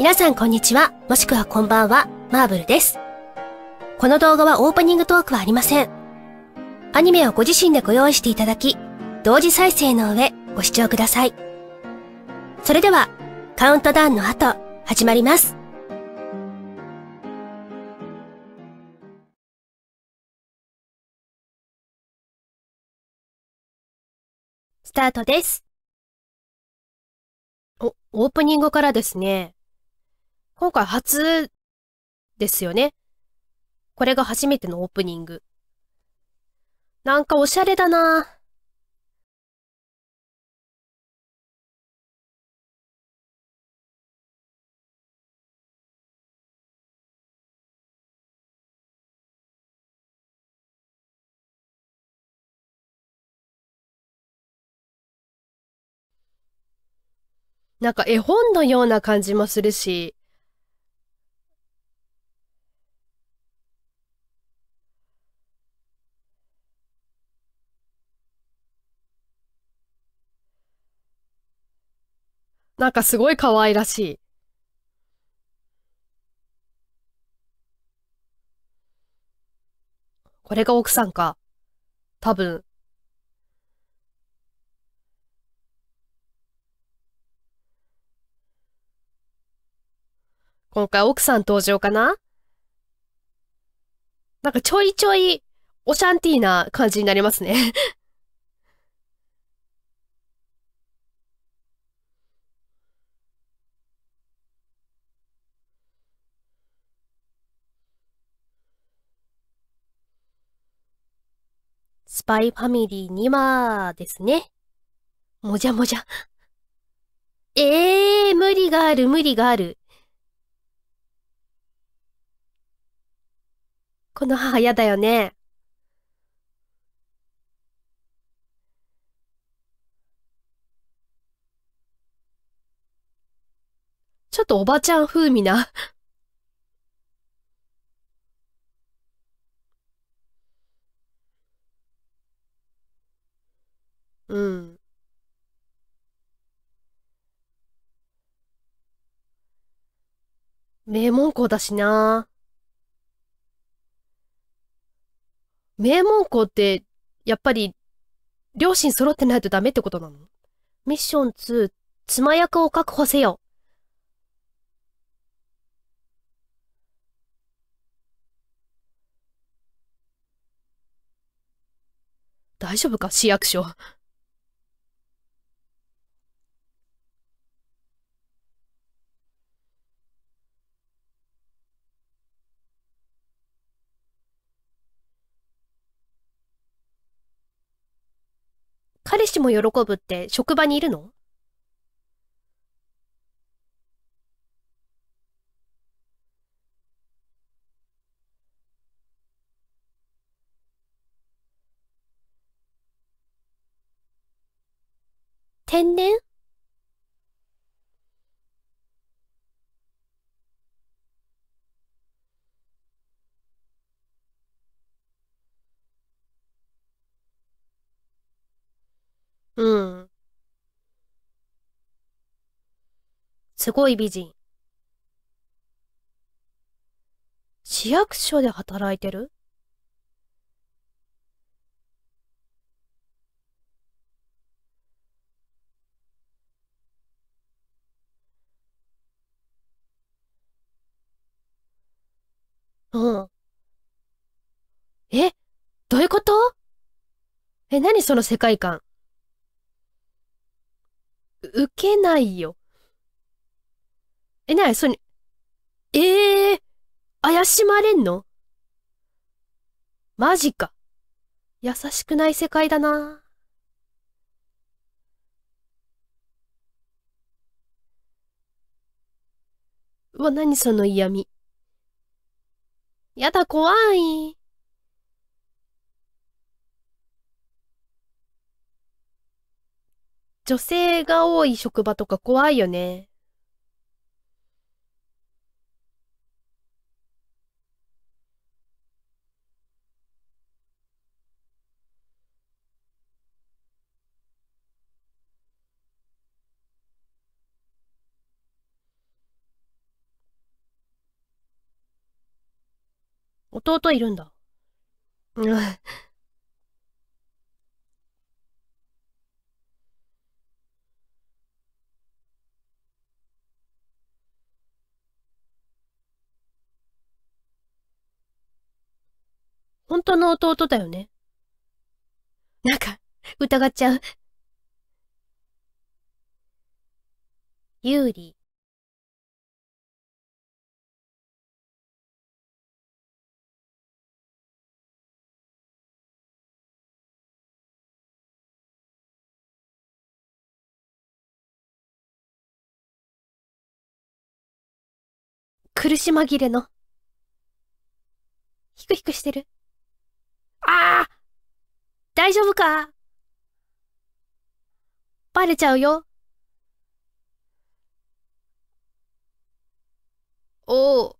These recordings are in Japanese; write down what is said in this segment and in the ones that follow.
皆さんこんにちは、もしくはこんばんは、マーブルです。この動画はオープニングトークはありません。アニメをご自身でご用意していただき、同時再生の上、ご視聴ください。それでは、カウントダウンの後、始まります。スタートです。お、オープニングからですね。今回初ですよね。これが初めてのオープニング。なんかおしゃれだななんか絵本のような感じもするし、なんかすごい可愛らしい。これが奥さんか。多分。今回奥さん登場かななんかちょいちょい、おシャンティーな感じになりますねスパイファミリーにはですね。もじゃもじゃ。ええー、無理がある、無理がある。この母嫌だよね。ちょっとおばちゃん風味なうん。名門校だしな。名門校って、やっぱり、両親揃ってないとダメってことなのミッション2、妻役を確保せよ。大丈夫か市役所。も喜ぶって職場にいるの天然すごい美人。市役所で働いてるうん。え、どういうことえ、何その世界観。受けないよ。え、なに、それ、ええー、怪しまれんのマジか。優しくない世界だな。うわ、何その嫌味。やだ、怖い。女性が多い職場とか怖いよね。弟いるんだ。うん。本当の弟だよね。なんか、疑っちゃう。有利。苦し紛れの。ヒクヒクしてる。ああ大丈夫かバレちゃうよ。お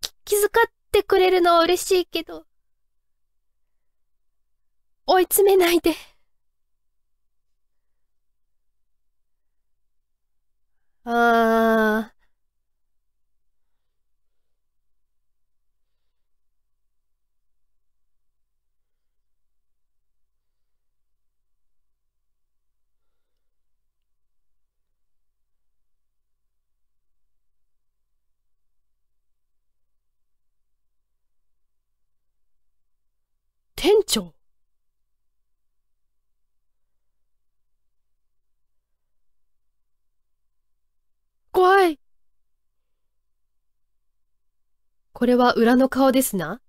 き、気遣ってくれるのは嬉しいけど、追い詰めないで。あー。店長これは裏の顔ですな。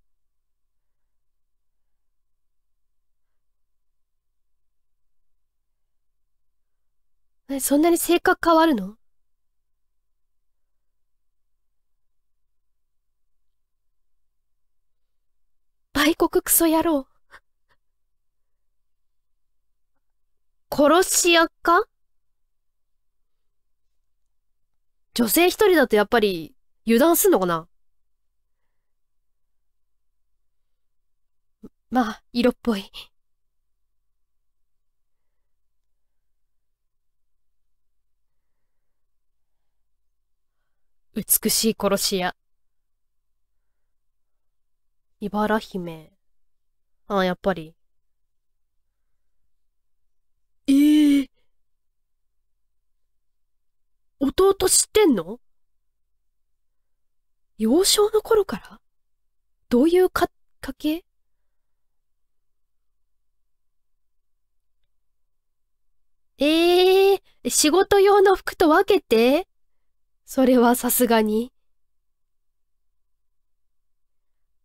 え、そんなに性格変わるの売国クソ野郎。殺し屋か女性一人だとやっぱり油断すんのかなまあ、色っぽい。美しい殺し屋。茨姫。ああ、やっぱり。ええー、弟知ってんの幼少の頃からどういうか、家系ええー、仕事用の服と分けて。それはさすがに。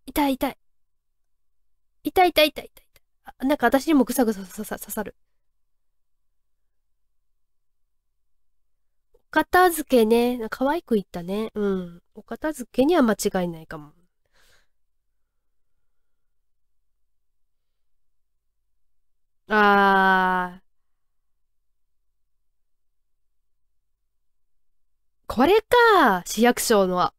痛い痛い。痛い痛い痛い痛い痛い。なんか私にもぐさぐさ刺さる。お片付けね。可愛く言ったね。うん。お片付けには間違いないかも。あー。これか、市役所のは。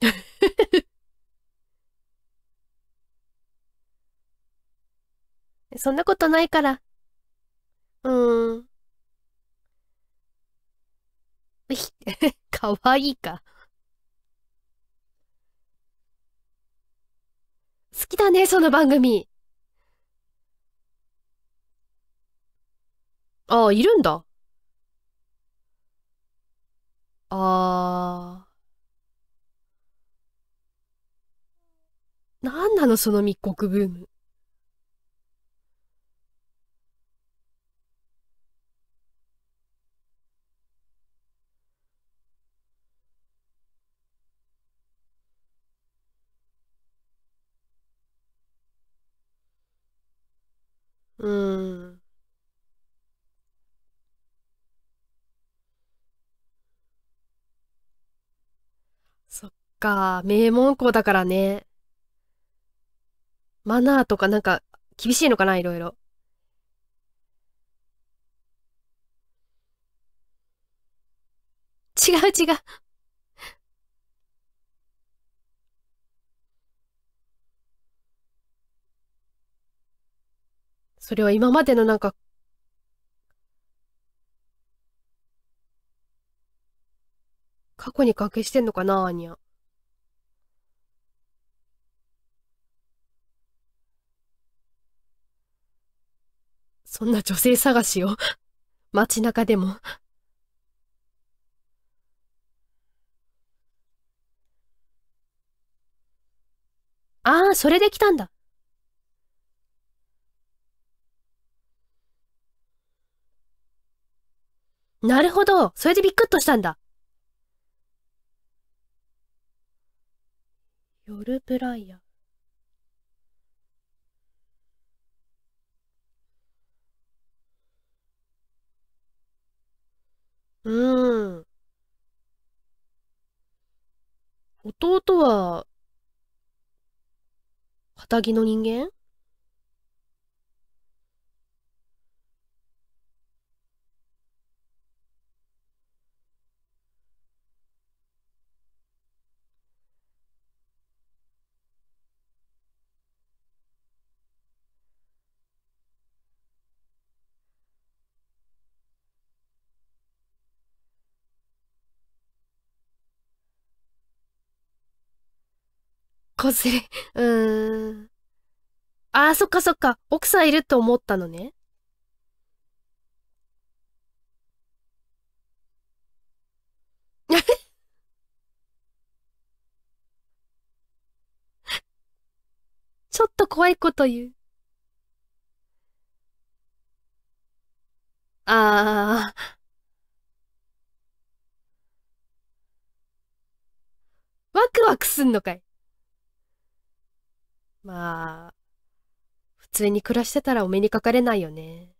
そんなことないから。うーん。かわいいか。好きだね、その番組。ああ、いるんだ。ああ。なんなのその密告ブーム。か、名門校だからね。マナーとかなんか厳しいのかな、いろいろ。違う違う。それは今までのなんか、過去に関係してんのかな、アニャ。そんな女性探しを、街中でも。ああ、それで来たんだ。なるほど。それでビクッとしたんだ。夜ブライヤー。うーん。弟は、畑の人間こずうーん。ああ、そっかそっか。奥さんいると思ったのね。ちょっと怖いこと言う。ああ。ワクワクすんのかい。まあ、普通に暮らしてたらお目にかかれないよね。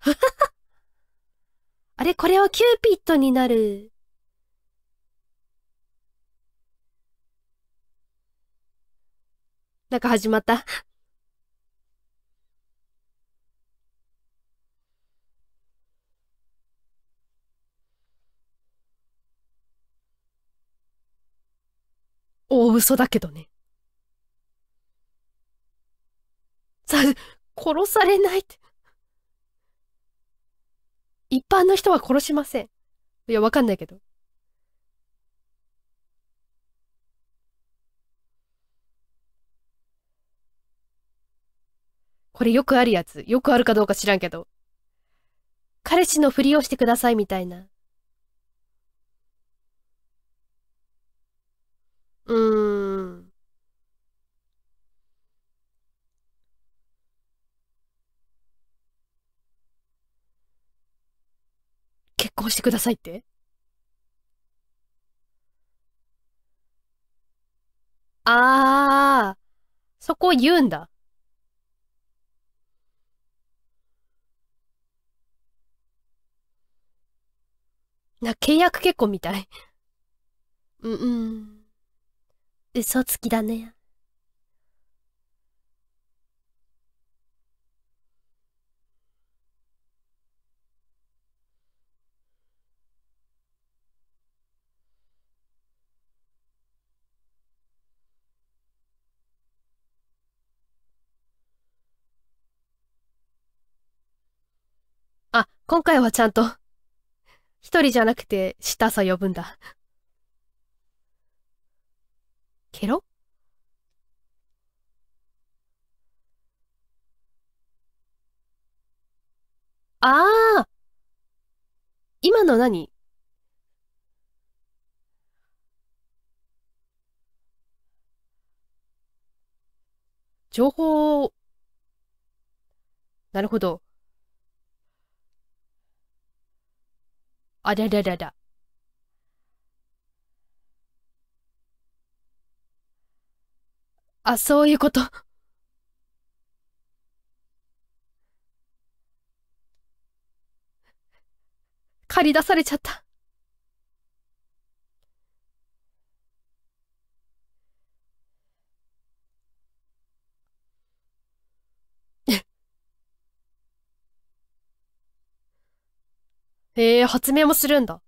あれ、これはキューピッドになる。なんか始まった嘘だけどね。さ、殺されないって。一般の人は殺しません。いや、わかんないけど。これよくあるやつ。よくあるかどうか知らんけど。彼氏のふりをしてくださいみたいな。うん。結婚してくださいってああ、そこ言うんだ。な、契約結婚みたい。うんうん。嘘つきだね。あ、今回はちゃんと、一人じゃなくて、下さ呼ぶんだ。ケロああ今の何情報、なるほど。ありゃりゃあ、そういうこと。借り出されちゃった。え えー、発明もするんだ。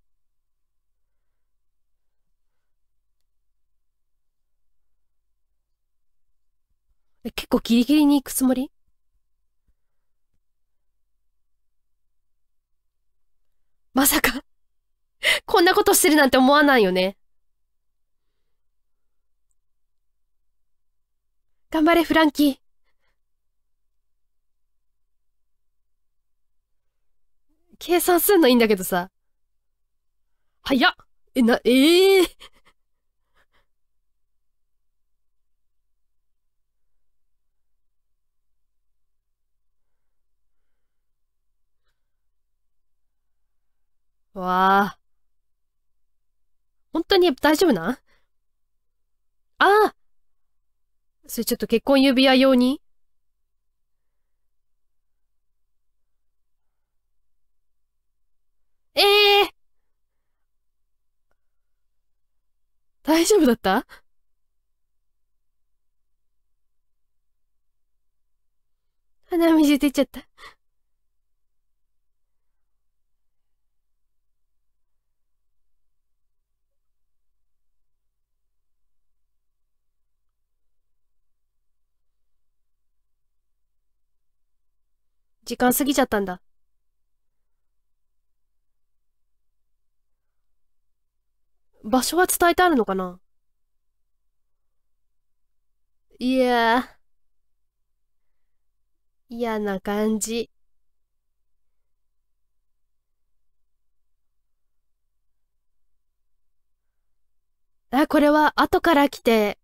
え、結構ギリギリに行くつもりまさか こんなことしてるなんて思わないよね。頑張れ、フランキー。計算すんのいいんだけどさ。早っえ、な、ええーわあ。本当に大丈夫なんああそれちょっと結婚指輪用にええー、大丈夫だった鼻水出ちゃった。時間過ぎちゃったんだ。場所は伝えてあるのかないや嫌な感じ。あ、これは後から来て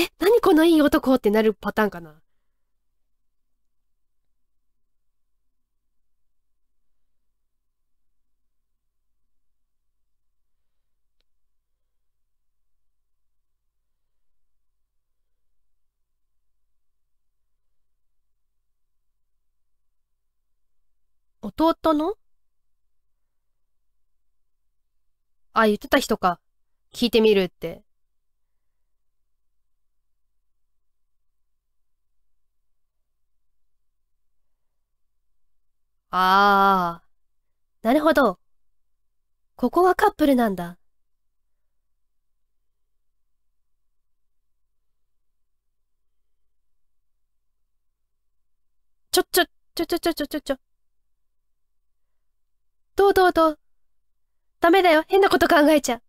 え、何このいい男ってなるパターンかな。弟のあ、言ってた人か。聞いてみるって。ああ、なるほど。ここはカップルなんだ。ちょ、ちょ、ちょ、ちょ、ちょ、ちょ、ちょ、ちょ。どうどうどう。ダメだよ、変なこと考えちゃう。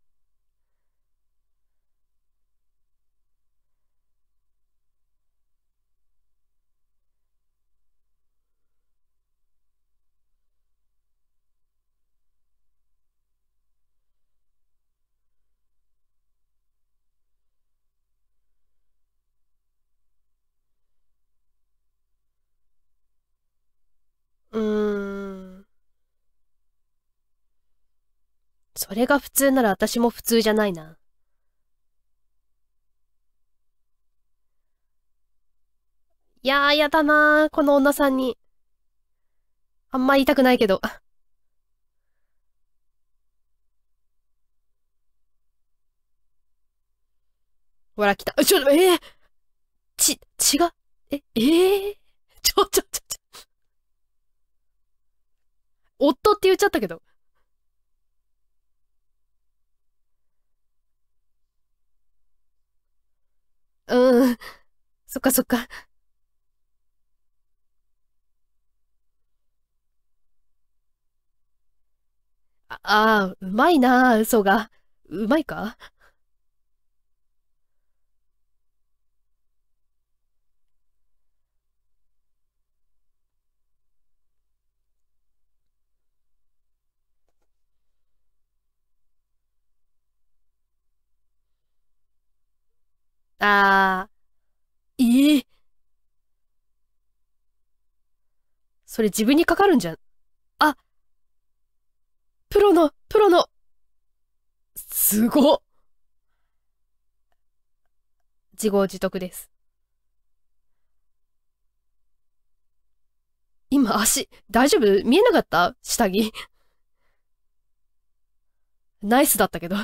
それが普通なら私も普通じゃないな。いやー、やだなー、この女さんに。あんま言いたくないけど。ほら、来た。ちょ、えー、ち、違う。え、えー、ちょ、ちょ、ちょ、ちょ。夫って言っちゃったけど。うん。そっかそっか。ああ、うまいな嘘が。うまいかああ。ええそれ自分にかかるんじゃん。あ、プロの、プロの、すご自業自得です。今足、大丈夫見えなかった下着。ナイスだったけど。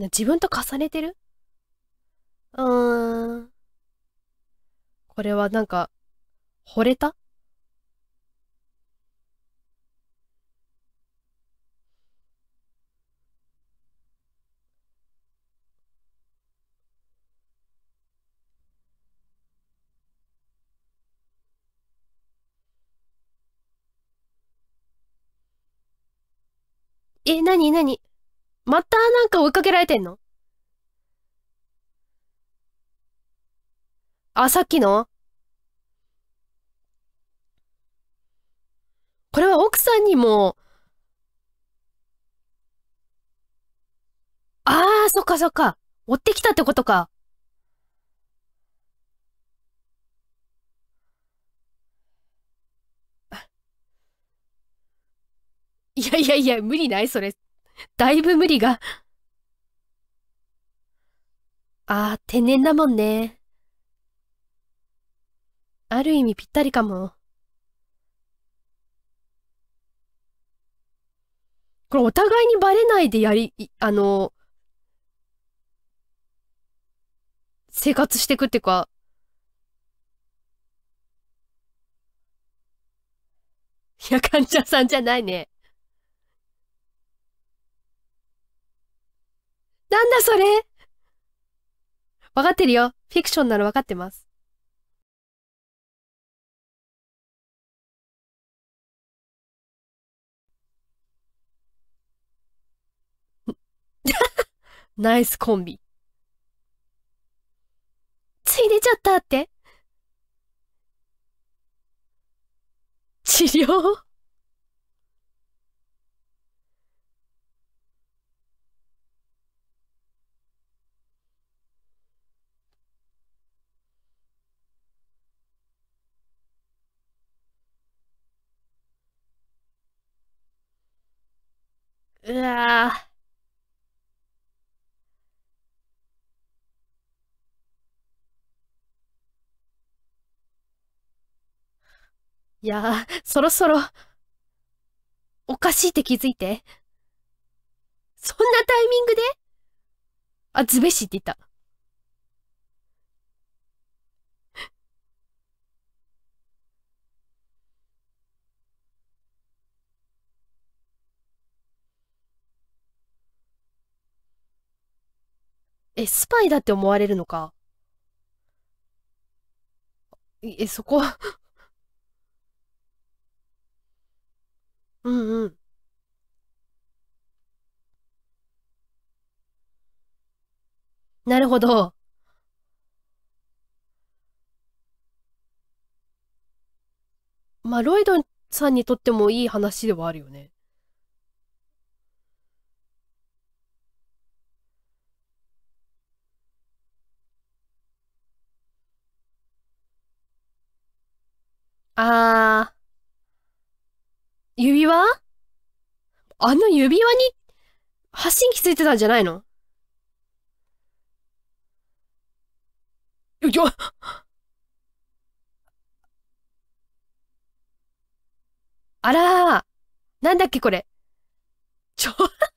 自分と重ねてるうーん。これはなんか、惚れたえ、なになにまたなんか追いかけられてんのあ、さっきのこれは奥さんにも、ああ、そっかそっか。追ってきたってことか。いやいやいや、無理ないそれ。だいぶ無理が。ああ、天然だもんね。ある意味ぴったりかも。これお互いにバレないでやり、あの、生活していくっていうか、いや、患者さんじゃないね。なんだそれわかってるよ。フィクションならわかってます。ナイスコンビ。つい出ちゃったって治療うわぁ。いやー、そろそろ、おかしいって気づいて。そんなタイミングであ、ズベシって言った。え、スパイだって思われるのか。え、そこ うんうん。なるほど。まあ、ロイドさんにとってもいい話ではあるよね。あー。指輪あの指輪に発信機ついてたんじゃないのよ、ょ、あらー、なんだっけこれ。ちょ、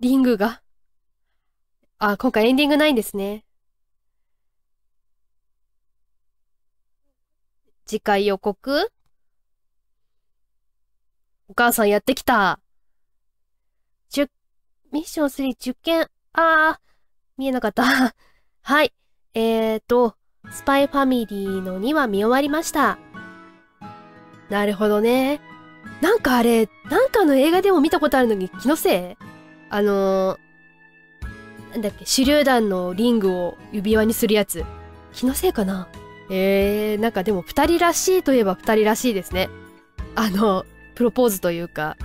リングが。あ、今回エンディングないんですね。次回予告お母さんやってきた。10、ミッション3、10件、あー、見えなかった。はい。えーと、スパイファミリーの2話見終わりました。なるほどね。なんかあれ、なんかの映画でも見たことあるのに気のせいあのー、なんだっけ手榴弾のリングを指輪にするやつ気のせいかなえー、なんかでも2人らしいといえば2人らしいですねあのプロポーズというか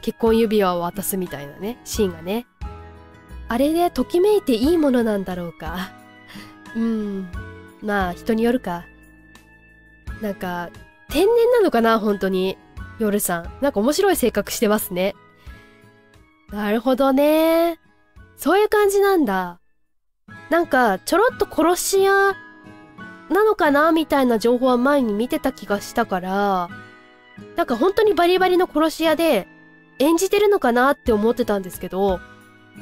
結婚指輪を渡すみたいなねシーンがねあれでときめいていいものなんだろうかうんまあ人によるかなんか天然なのかな本当に夜さんなんか面白い性格してますねなるほどねそういう感じなんだ。なんか、ちょろっと殺し屋なのかなみたいな情報は前に見てた気がしたから、なんか本当にバリバリの殺し屋で演じてるのかなって思ってたんですけど、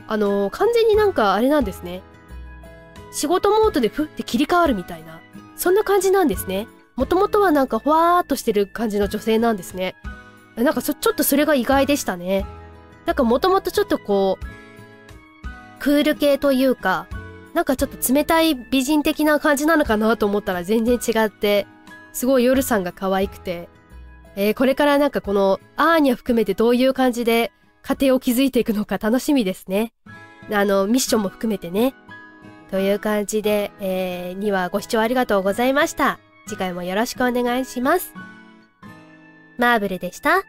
あのー、完全になんかあれなんですね。仕事モードでふって切り替わるみたいな。そんな感じなんですね。もともとはなんかほわーっとしてる感じの女性なんですね。なんかそ、ちょっとそれが意外でしたね。なんかもともとちょっとこう、クール系というかなんかちょっと冷たい美人的な感じなのかなと思ったら全然違ってすごい夜さんが可愛くて、えー、これからなんかこのアーニャ含めてどういう感じで家庭を築いていくのか楽しみですね。あの、ミッションも含めてね。という感じで、えー、はご視聴ありがとうございました。次回もよろしくお願いします。マーブルでした。